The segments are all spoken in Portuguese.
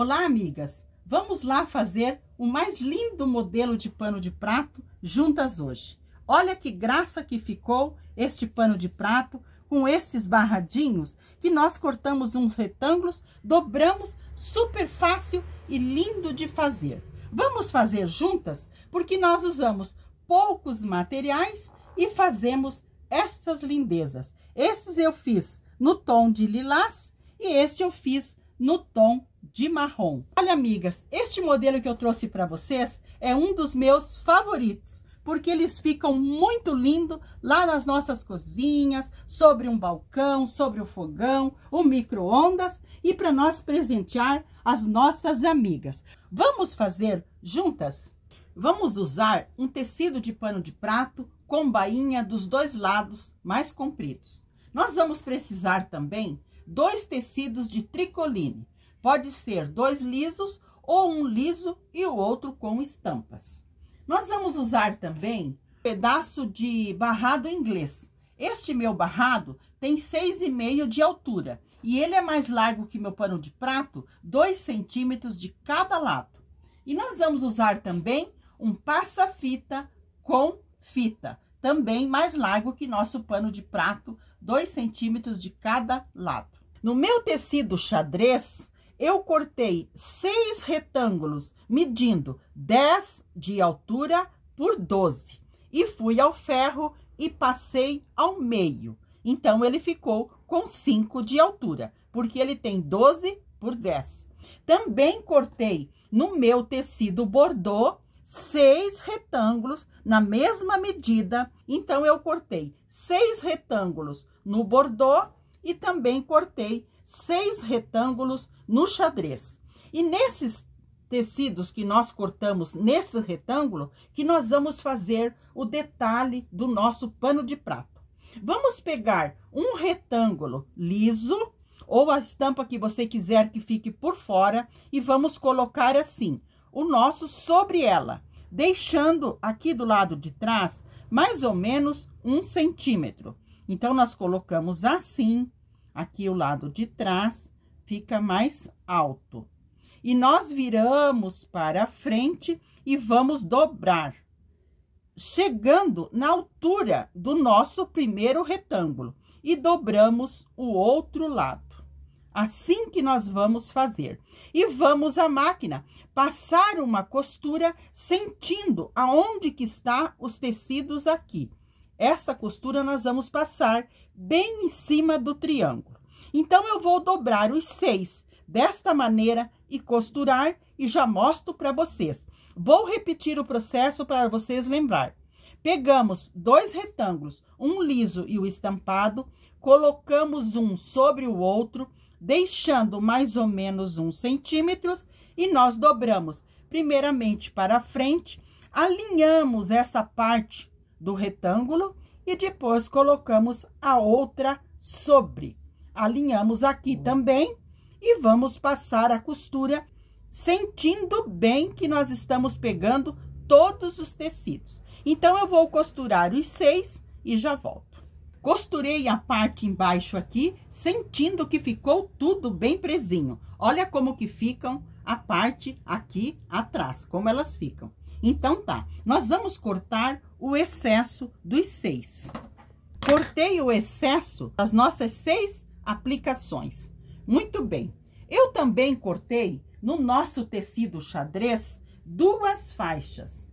Olá, amigas! Vamos lá fazer o mais lindo modelo de pano de prato juntas hoje. Olha que graça que ficou este pano de prato com esses barradinhos que nós cortamos uns retângulos, dobramos, super fácil e lindo de fazer. Vamos fazer juntas porque nós usamos poucos materiais e fazemos essas lindezas. Esses eu fiz no tom de lilás e este eu fiz no tom de marrom. Olha, amigas, este modelo que eu trouxe para vocês é um dos meus favoritos, porque eles ficam muito lindo lá nas nossas cozinhas, sobre um balcão, sobre o fogão, o micro-ondas e para nós presentear as nossas amigas. Vamos fazer juntas? Vamos usar um tecido de pano de prato com bainha dos dois lados mais compridos. Nós vamos precisar também dois tecidos de tricoline. Pode ser dois lisos ou um liso e o outro com estampas. Nós vamos usar também um pedaço de barrado inglês. Este meu barrado tem 6,5 de altura e ele é mais largo que meu pano de prato, 2 centímetros de cada lado. E nós vamos usar também um passa-fita com fita também mais largo que nosso pano de prato, 2 centímetros de cada lado. No meu tecido xadrez, eu cortei seis retângulos, medindo 10 de altura por 12. E fui ao ferro e passei ao meio. Então, ele ficou com 5 de altura, porque ele tem 12 por 10. Também cortei no meu tecido bordeaux seis retângulos na mesma medida. Então, eu cortei seis retângulos no bordô e também cortei seis retângulos no xadrez. E nesses tecidos que nós cortamos nesse retângulo, que nós vamos fazer o detalhe do nosso pano de prato. Vamos pegar um retângulo liso, ou a estampa que você quiser que fique por fora, e vamos colocar assim, o nosso sobre ela, deixando aqui do lado de trás mais ou menos um centímetro. Então, nós colocamos assim, aqui o lado de trás fica mais alto. E nós viramos para frente e vamos dobrar, chegando na altura do nosso primeiro retângulo. E dobramos o outro lado. Assim que nós vamos fazer. E vamos à máquina passar uma costura sentindo aonde que está os tecidos aqui. Essa costura nós vamos passar bem em cima do triângulo. Então, eu vou dobrar os seis desta maneira e costurar e já mostro para vocês. Vou repetir o processo para vocês lembrar. Pegamos dois retângulos, um liso e o estampado, colocamos um sobre o outro, deixando mais ou menos um centímetros e nós dobramos primeiramente para frente, alinhamos essa parte do retângulo e depois colocamos a outra sobre. Alinhamos aqui também e vamos passar a costura sentindo bem que nós estamos pegando todos os tecidos. Então, eu vou costurar os seis e já volto. Costurei a parte embaixo aqui, sentindo que ficou tudo bem presinho. Olha como que ficam a parte aqui atrás, como elas ficam. Então, tá. Nós vamos cortar o excesso dos seis. Cortei o excesso das nossas seis aplicações. Muito bem. Eu também cortei no nosso tecido xadrez duas faixas.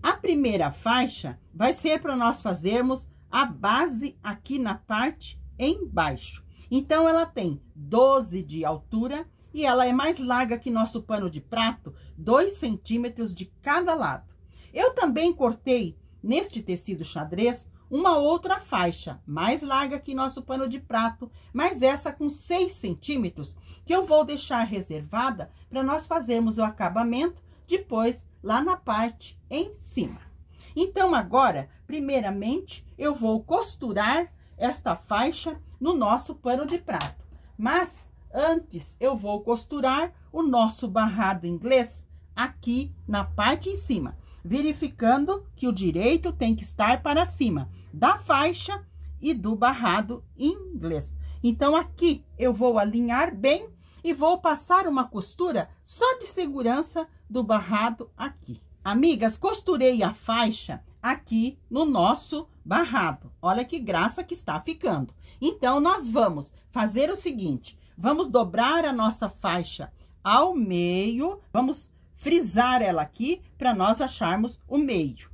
A primeira faixa vai ser para nós fazermos a base aqui na parte embaixo. Então, ela tem 12 de altura e ela é mais larga que nosso pano de prato, 2 centímetros de cada lado. Eu também cortei neste tecido xadrez uma outra faixa, mais larga que nosso pano de prato, mas essa com 6 centímetros, que eu vou deixar reservada para nós fazermos o acabamento depois lá na parte em cima. Então, agora, primeiramente, eu vou costurar esta faixa no nosso pano de prato. Mas, antes, eu vou costurar o nosso barrado inglês aqui na parte em cima. Verificando que o direito tem que estar para cima da faixa e do barrado inglês. Então, aqui eu vou alinhar bem e vou passar uma costura só de segurança do barrado aqui. Amigas, costurei a faixa aqui no nosso barrado. Olha que graça que está ficando. Então, nós vamos fazer o seguinte. Vamos dobrar a nossa faixa ao meio. Vamos frisar ela aqui para nós acharmos o meio.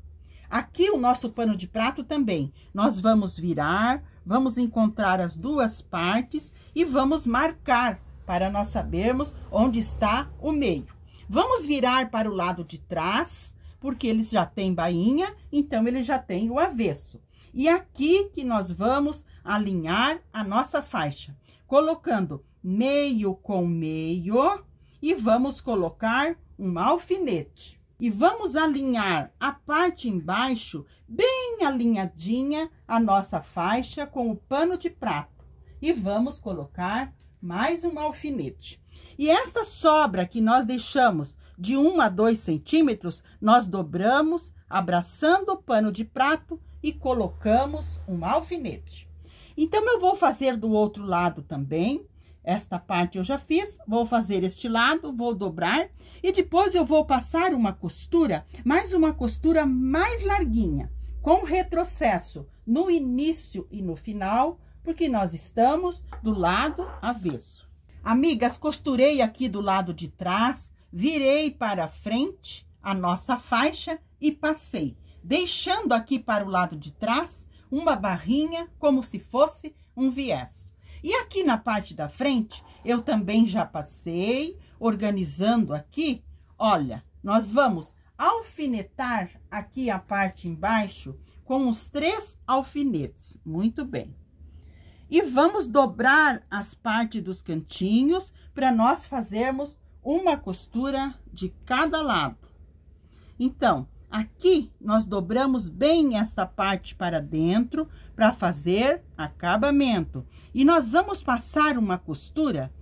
Aqui o nosso pano de prato também. Nós vamos virar, vamos encontrar as duas partes e vamos marcar para nós sabermos onde está o meio. Vamos virar para o lado de trás, porque eles já têm bainha, então ele já tem o avesso. E aqui que nós vamos alinhar a nossa faixa, colocando meio com meio e vamos colocar um alfinete. E vamos alinhar a parte embaixo, bem alinhadinha, a nossa faixa com o pano de prato. E vamos colocar mais um alfinete. E esta sobra que nós deixamos de 1 a 2 centímetros, nós dobramos, abraçando o pano de prato e colocamos um alfinete. Então, eu vou fazer do outro lado também. Esta parte eu já fiz, vou fazer este lado, vou dobrar e depois eu vou passar uma costura, mais uma costura mais larguinha, com retrocesso no início e no final, porque nós estamos do lado avesso. Amigas, costurei aqui do lado de trás, virei para frente a nossa faixa e passei, deixando aqui para o lado de trás uma barrinha como se fosse um viés. E aqui na parte da frente, eu também já passei, organizando aqui, olha, nós vamos alfinetar aqui a parte embaixo com os três alfinetes. Muito bem. E vamos dobrar as partes dos cantinhos para nós fazermos uma costura de cada lado. Então, aqui nós dobramos bem esta parte para dentro para fazer acabamento. E nós vamos passar uma costura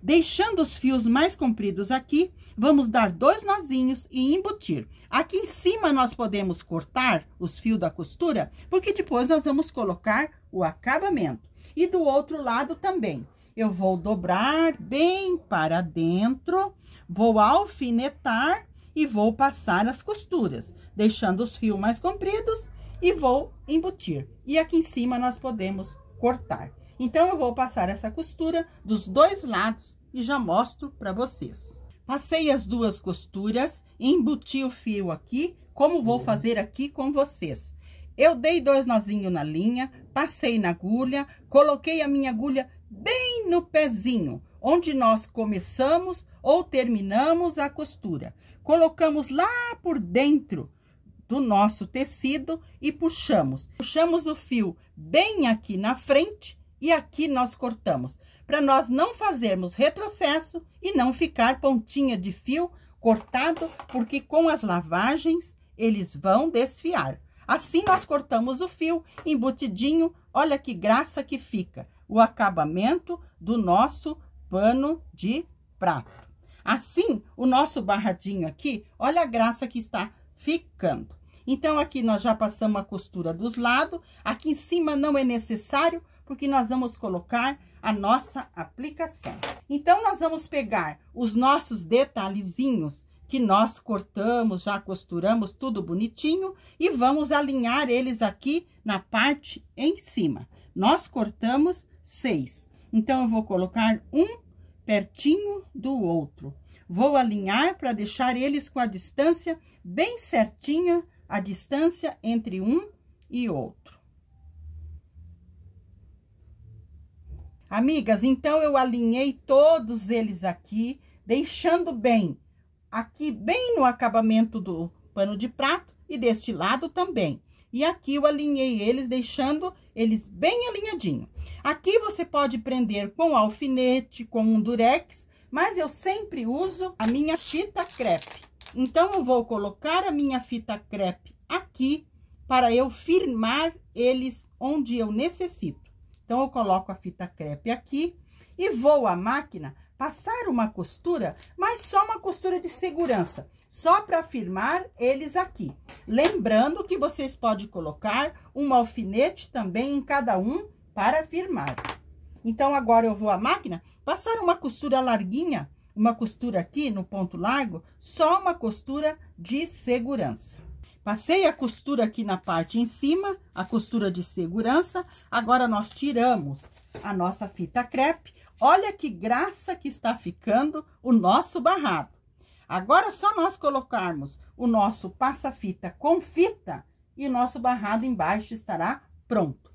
Deixando os fios mais compridos aqui, vamos dar dois nozinhos e embutir. Aqui em cima, nós podemos cortar os fios da costura, porque depois nós vamos colocar o acabamento. E do outro lado também. Eu vou dobrar bem para dentro, vou alfinetar e vou passar as costuras, deixando os fios mais compridos e vou embutir. E aqui em cima nós podemos cortar. Então, eu vou passar essa costura dos dois lados e já mostro para vocês. Passei as duas costuras, embuti o fio aqui, como vou uhum. fazer aqui com vocês. Eu dei dois nozinhos na linha, passei na agulha, coloquei a minha agulha bem no pezinho, onde nós começamos ou terminamos a costura. Colocamos lá por dentro do nosso tecido e puxamos. Puxamos o fio bem aqui na frente e aqui nós cortamos, para nós não fazermos retrocesso e não ficar pontinha de fio cortado, porque com as lavagens eles vão desfiar. Assim, nós cortamos o fio embutidinho, olha que graça que fica o acabamento do nosso pano de prato. Assim, o nosso barradinho aqui, olha a graça que está ficando. Então, aqui nós já passamos a costura dos lados, aqui em cima não é necessário, porque nós vamos colocar a nossa aplicação. Então, nós vamos pegar os nossos detalhezinhos que nós cortamos, já costuramos tudo bonitinho e vamos alinhar eles aqui na parte em cima. Nós cortamos seis, então eu vou colocar um pertinho do outro. Vou alinhar para deixar eles com a distância bem certinha, a distância entre um e outro. Amigas, então eu alinhei todos eles aqui, deixando bem aqui bem no acabamento do pano de prato e deste lado também. E aqui eu alinhei eles, deixando eles bem alinhadinho. Aqui você pode prender com alfinete, com um durex, mas eu sempre uso a minha fita crepe. Então, eu vou colocar a minha fita crepe aqui para eu firmar eles onde eu necessito. Então, eu coloco a fita crepe aqui e vou à máquina passar uma costura, mas só uma costura de segurança, só para firmar eles aqui. Lembrando que vocês podem colocar um alfinete também em cada um para firmar. Então, agora eu vou à máquina, passar uma costura larguinha, uma costura aqui no ponto largo, só uma costura de segurança. Passei a costura aqui na parte em cima, a costura de segurança. Agora, nós tiramos a nossa fita crepe Olha que graça que está ficando o nosso barrado. Agora é só nós colocarmos o nosso passa-fita com fita e nosso barrado embaixo estará pronto.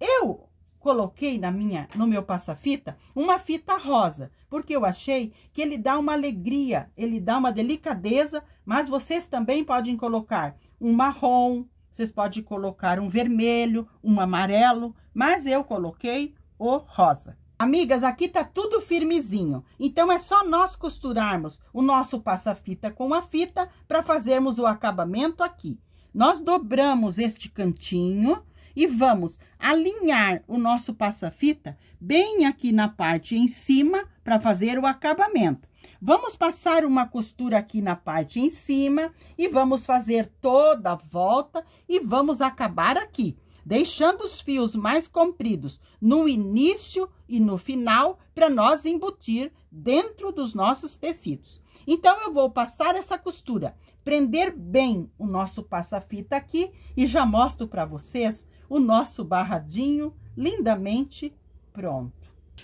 Eu coloquei na minha, no meu passa-fita uma fita rosa, porque eu achei que ele dá uma alegria, ele dá uma delicadeza, mas vocês também podem colocar um marrom, vocês podem colocar um vermelho, um amarelo, mas eu coloquei o rosa. Amigas, aqui tá tudo firmezinho, então é só nós costurarmos o nosso passa-fita com a fita para fazermos o acabamento aqui. Nós dobramos este cantinho e vamos alinhar o nosso passa-fita bem aqui na parte em cima para fazer o acabamento. Vamos passar uma costura aqui na parte em cima e vamos fazer toda a volta e vamos acabar aqui deixando os fios mais compridos no início e no final para nós embutir dentro dos nossos tecidos. Então, eu vou passar essa costura, prender bem o nosso passa-fita aqui e já mostro para vocês o nosso barradinho lindamente pronto.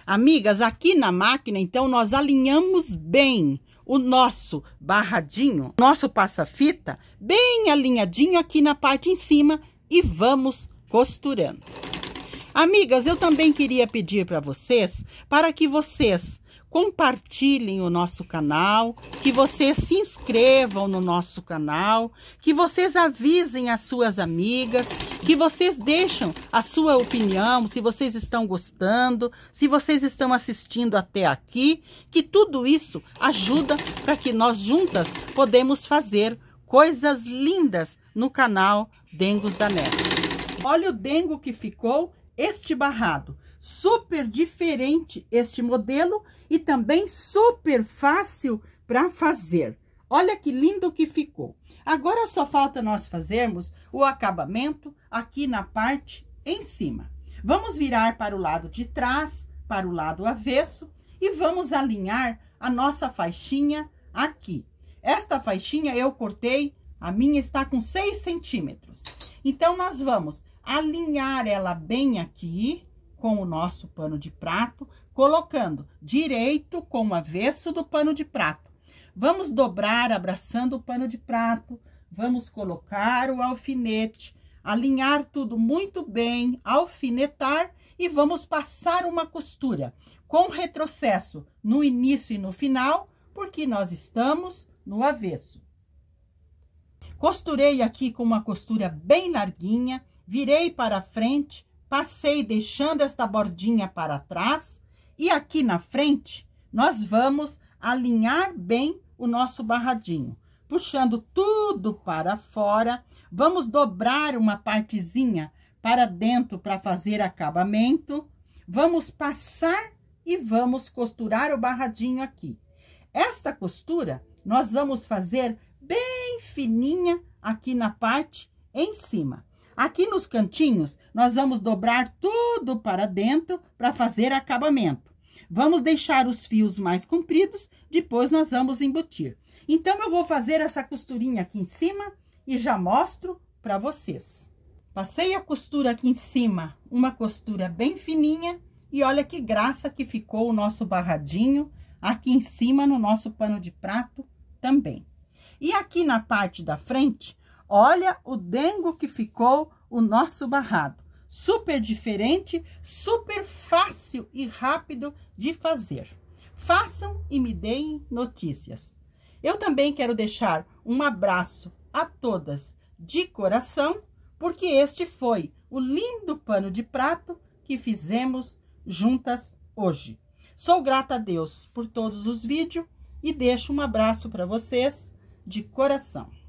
Amigas, aqui na máquina, então, nós alinhamos bem o nosso barradinho, nosso passa-fita, bem alinhadinho aqui na parte em cima e vamos costurando. Amigas, eu também queria pedir para vocês, para que vocês compartilhem o nosso canal, que vocês se inscrevam no nosso canal, que vocês avisem as suas amigas, que vocês deixem a sua opinião, se vocês estão gostando, se vocês estão assistindo até aqui, que tudo isso ajuda para que nós juntas podemos fazer coisas lindas no canal Dengos da Net. Olha o dengo que ficou este barrado. Super diferente este modelo e também super fácil para fazer. Olha que lindo que ficou. Agora só falta nós fazermos o acabamento aqui na parte em cima. Vamos virar para o lado de trás, para o lado avesso e vamos alinhar a nossa faixinha aqui. Esta faixinha eu cortei, a minha está com 6 centímetros. Então, nós vamos alinhar ela bem aqui com o nosso pano de prato, colocando direito com o avesso do pano de prato. Vamos dobrar abraçando o pano de prato, vamos colocar o alfinete, alinhar tudo muito bem, alfinetar e vamos passar uma costura com retrocesso no início e no final, porque nós estamos no avesso. Costurei aqui com uma costura bem larguinha, virei para frente, passei deixando esta bordinha para trás. E aqui na frente, nós vamos alinhar bem o nosso barradinho. Puxando tudo para fora, vamos dobrar uma partezinha para dentro para fazer acabamento. Vamos passar e vamos costurar o barradinho aqui. Esta costura, nós vamos fazer bem fininha aqui na parte em cima. Aqui nos cantinhos, nós vamos dobrar tudo para dentro para fazer acabamento. Vamos deixar os fios mais compridos, depois nós vamos embutir. Então, eu vou fazer essa costurinha aqui em cima e já mostro para vocês. Passei a costura aqui em cima, uma costura bem fininha, e olha que graça que ficou o nosso barradinho aqui em cima no nosso pano de prato também. E aqui na parte da frente, olha o dengo que ficou o nosso barrado. Super diferente, super fácil e rápido de fazer. Façam e me deem notícias. Eu também quero deixar um abraço a todas de coração, porque este foi o lindo pano de prato que fizemos juntas hoje. Sou grata a Deus por todos os vídeos e deixo um abraço para vocês de coração.